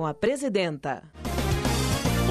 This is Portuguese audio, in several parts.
com a presidenta.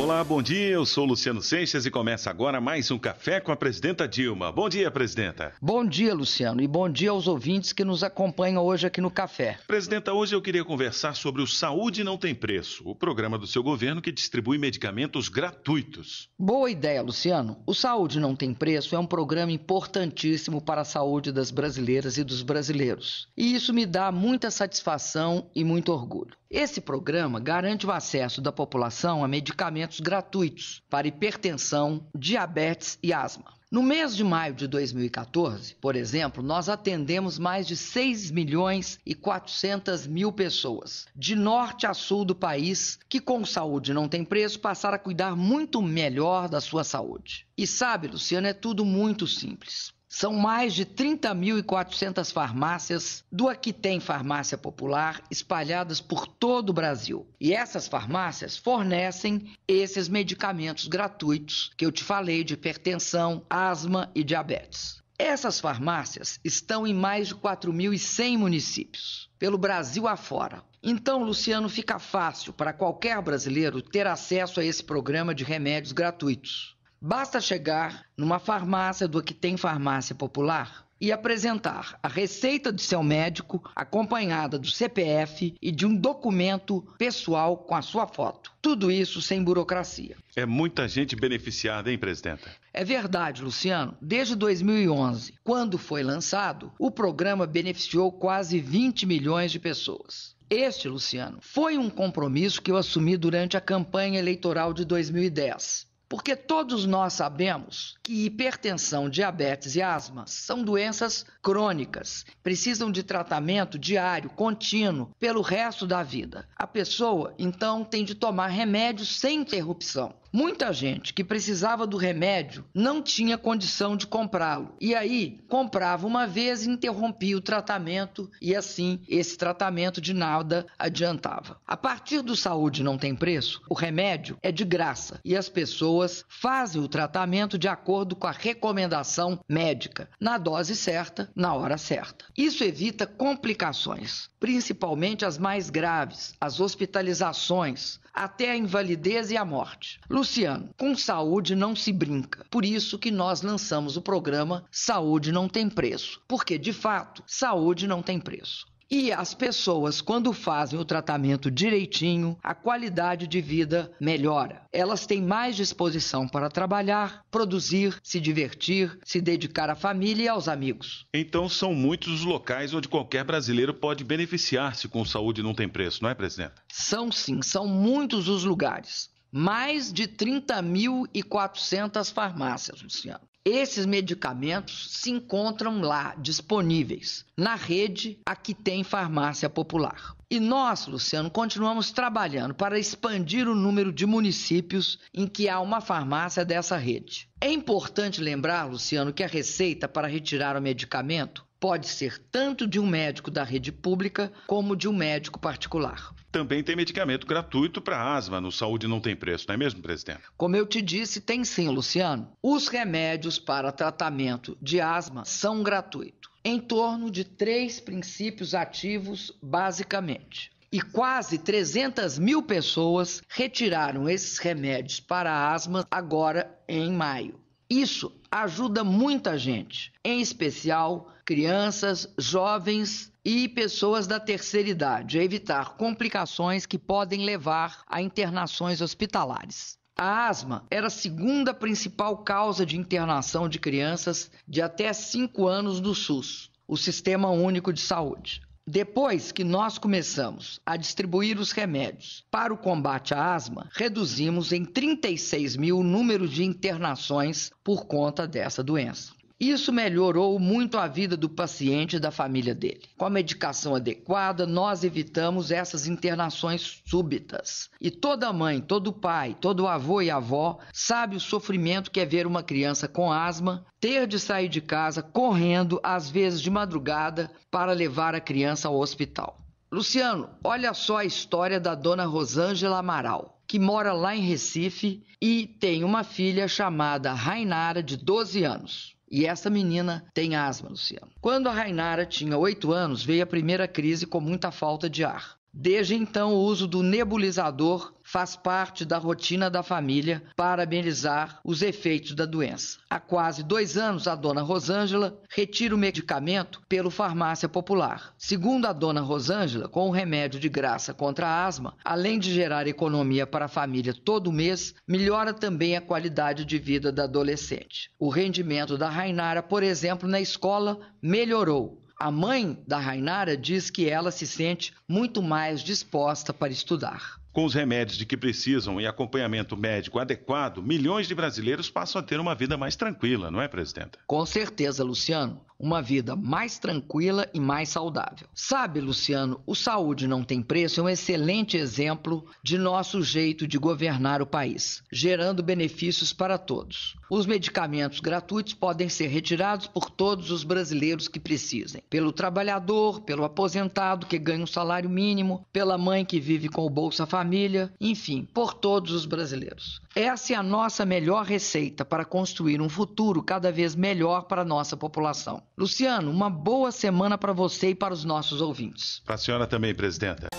Olá, bom dia. Eu sou Luciano Seixas e começa agora mais um Café com a Presidenta Dilma. Bom dia, Presidenta. Bom dia, Luciano, e bom dia aos ouvintes que nos acompanham hoje aqui no Café. Presidenta, hoje eu queria conversar sobre o Saúde Não Tem Preço, o programa do seu governo que distribui medicamentos gratuitos. Boa ideia, Luciano. O Saúde Não Tem Preço é um programa importantíssimo para a saúde das brasileiras e dos brasileiros. E isso me dá muita satisfação e muito orgulho. Esse programa garante o acesso da população a medicamentos medicamentos gratuitos para hipertensão, diabetes e asma. No mês de maio de 2014, por exemplo, nós atendemos mais de 6 milhões e 400 mil pessoas, de norte a sul do país, que com saúde não tem preço, passaram a cuidar muito melhor da sua saúde. E sabe, Luciano, é tudo muito simples. São mais de 30.400 farmácias do Aqui Tem Farmácia Popular espalhadas por todo o Brasil. E essas farmácias fornecem esses medicamentos gratuitos que eu te falei de hipertensão, asma e diabetes. Essas farmácias estão em mais de 4.100 municípios, pelo Brasil afora. Então, Luciano, fica fácil para qualquer brasileiro ter acesso a esse programa de remédios gratuitos. Basta chegar numa farmácia do que tem farmácia popular e apresentar a receita de seu médico, acompanhada do CPF e de um documento pessoal com a sua foto. Tudo isso sem burocracia. É muita gente beneficiada, hein, presidenta? É verdade, Luciano. Desde 2011, quando foi lançado, o programa beneficiou quase 20 milhões de pessoas. Este, Luciano, foi um compromisso que eu assumi durante a campanha eleitoral de 2010 porque todos nós sabemos que hipertensão, diabetes e asma são doenças crônicas, precisam de tratamento diário, contínuo, pelo resto da vida. A pessoa, então, tem de tomar remédios sem interrupção. Muita gente que precisava do remédio não tinha condição de comprá-lo. E aí, comprava uma vez e interrompia o tratamento, e assim esse tratamento de nada adiantava. A partir do Saúde Não Tem Preço, o remédio é de graça e as pessoas fazem o tratamento de acordo com a recomendação médica, na dose certa, na hora certa. Isso evita complicações, principalmente as mais graves, as hospitalizações, até a invalidez e a morte. Luciano, com saúde não se brinca. Por isso que nós lançamos o programa Saúde não tem preço, porque de fato, saúde não tem preço. E as pessoas, quando fazem o tratamento direitinho, a qualidade de vida melhora. Elas têm mais disposição para trabalhar, produzir, se divertir, se dedicar à família e aos amigos. Então, são muitos os locais onde qualquer brasileiro pode beneficiar-se com saúde não tem preço, não é, presidente? São sim, são muitos os lugares mais de 30.400 farmácias, Luciano. Esses medicamentos se encontram lá disponíveis na rede a que tem farmácia popular. E nós, Luciano, continuamos trabalhando para expandir o número de municípios em que há uma farmácia dessa rede. É importante lembrar, Luciano, que a receita para retirar o medicamento pode ser tanto de um médico da rede pública como de um médico particular. Também tem medicamento gratuito para asma, no Saúde não tem preço, não é mesmo, presidente? Como eu te disse, tem sim, Luciano. Os remédios para tratamento de asma são gratuitos, em torno de três princípios ativos, basicamente e quase 300 mil pessoas retiraram esses remédios para asma agora em maio. Isso ajuda muita gente, em especial crianças, jovens e pessoas da terceira idade, a evitar complicações que podem levar a internações hospitalares. A asma era a segunda principal causa de internação de crianças de até 5 anos do SUS, o Sistema Único de Saúde. Depois que nós começamos a distribuir os remédios para o combate à asma, reduzimos em 36 mil o número de internações por conta dessa doença. Isso melhorou muito a vida do paciente e da família dele. Com a medicação adequada, nós evitamos essas internações súbitas. E toda mãe, todo pai, todo avô e avó sabe o sofrimento que é ver uma criança com asma ter de sair de casa correndo, às vezes de madrugada, para levar a criança ao hospital. Luciano, olha só a história da dona Rosângela Amaral, que mora lá em Recife e tem uma filha chamada Rainara, de 12 anos. E essa menina tem asma, Luciano. Quando a Rainara tinha 8 anos, veio a primeira crise com muita falta de ar. Desde então, o uso do nebulizador faz parte da rotina da família para amenizar os efeitos da doença. Há quase dois anos, a dona Rosângela retira o medicamento pelo farmácia popular. Segundo a dona Rosângela, com o remédio de graça contra a asma, além de gerar economia para a família todo mês, melhora também a qualidade de vida da adolescente. O rendimento da Rainara, por exemplo, na escola melhorou a mãe da Rainara diz que ela se sente muito mais disposta para estudar. Com os remédios de que precisam e acompanhamento médico adequado, milhões de brasileiros passam a ter uma vida mais tranquila, não é, presidenta? Com certeza, Luciano. Uma vida mais tranquila e mais saudável. Sabe, Luciano, o Saúde Não Tem Preço é um excelente exemplo de nosso jeito de governar o país, gerando benefícios para todos. Os medicamentos gratuitos podem ser retirados por todos os brasileiros que precisem: pelo trabalhador, pelo aposentado que ganha um salário mínimo, pela mãe que vive com o Bolsa Família família, enfim, por todos os brasileiros. Essa é a nossa melhor receita para construir um futuro cada vez melhor para a nossa população. Luciano, uma boa semana para você e para os nossos ouvintes. Para a senhora também, presidenta.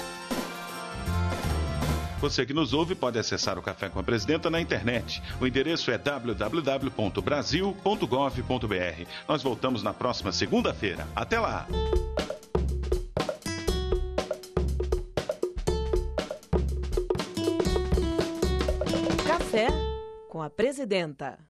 Você que nos ouve pode acessar o Café com a Presidenta na internet. O endereço é www.brasil.gov.br. Nós voltamos na próxima segunda-feira. Até lá! presidenta.